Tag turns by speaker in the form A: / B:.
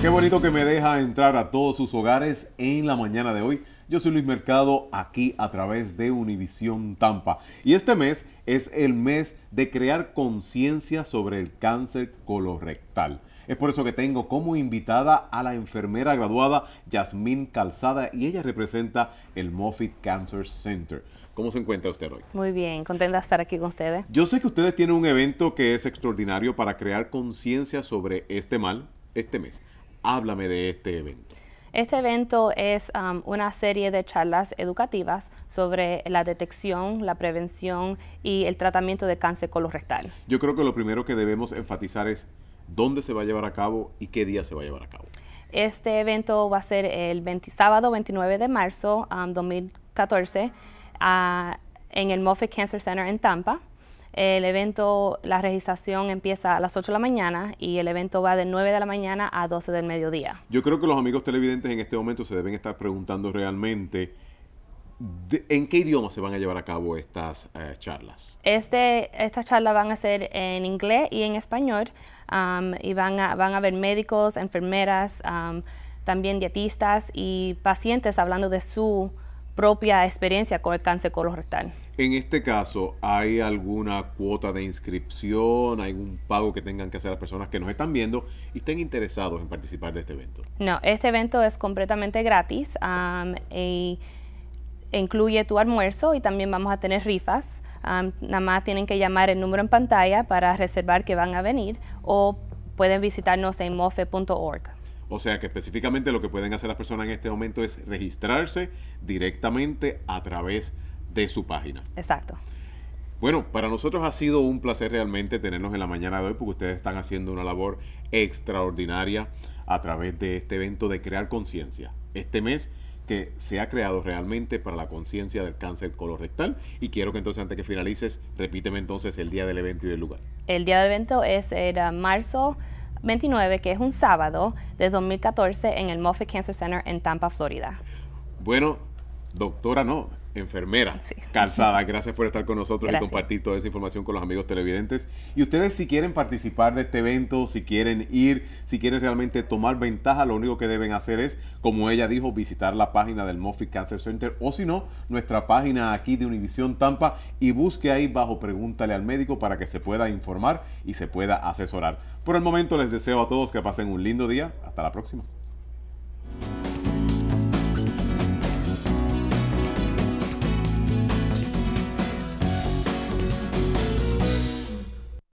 A: Qué bonito que me deja entrar a todos sus hogares en la mañana de hoy. Yo soy Luis Mercado aquí a través de Univisión Tampa. Y este mes es el mes de crear conciencia sobre el cáncer colorectal. Es por eso que tengo como invitada a la enfermera graduada Yasmín Calzada y ella representa el Moffitt Cancer Center. ¿Cómo se encuentra usted hoy?
B: Muy bien, contenta de estar aquí con ustedes.
A: Yo sé que ustedes tienen un evento que es extraordinario para crear conciencia sobre este mal este mes. Háblame de este evento.
B: Este evento es um, una serie de charlas educativas sobre la detección, la prevención y el tratamiento de cáncer colorectal.
A: Yo creo que lo primero que debemos enfatizar es dónde se va a llevar a cabo y qué día se va a llevar a cabo.
B: Este evento va a ser el sábado 29 de marzo 2014 um, ah, en el Moffitt Cancer Center en Tampa. El evento, la registración empieza a las 8 de la mañana y el evento va de 9 de la mañana a 12 del mediodía.
A: Yo creo que los amigos televidentes en este momento se deben estar preguntando realmente en qué idioma se van a llevar a cabo estas eh, charlas.
B: Este, estas charlas van a ser en inglés y en español y van a, van a haber médicos, enfermeras, también dietistas y pacientes hablando de su propia experiencia con el cáncer colorectal.
A: En este caso, ¿hay alguna cuota de inscripción, algún pago que tengan que hacer las personas que nos están viendo y estén interesados en participar de este evento?
B: No, este evento es completamente gratis incluye tu almuerzo y también vamos a tener rifas. nada más tienen que llamar el número en pantalla para reservar que van a venir o pueden visitarnos en mofe.org.
A: O sea que específicamente lo que pueden hacer las personas en este momento es registrarse directamente a través de su página. Exacto. Bueno, para nosotros ha sido un placer realmente tenernos en la mañana de hoy porque ustedes están haciendo una labor extraordinaria a través de este evento de crear conciencia. Este mes que se ha creado realmente para la conciencia del cáncer colorectal. Y quiero que entonces, antes que finalices, repíteme entonces el día del evento y el lugar.
B: El día del evento es era marzo 29, que es un sábado de 2014 en el Moffitt Cancer Center en Tampa, Florida.
A: Bueno, doctora, no, enfermera Calzada. Gracias por estar con nosotros y compartir toda esa información con los amigos televidentes. Y ustedes si quieren participar de este evento, si quieren ir, si quieren realmente tomar ventaja, lo único que deben hacer es, como ella dijo, visitar la página del Moffitt Cancer Center o si no, nuestra página aquí de Univisión Tampa y busque ahí bajo Pregúntale al médico para que se pueda informar y se pueda asesorar. Por el momento les deseo a todos que pasen un lindo día. Hasta la próxima.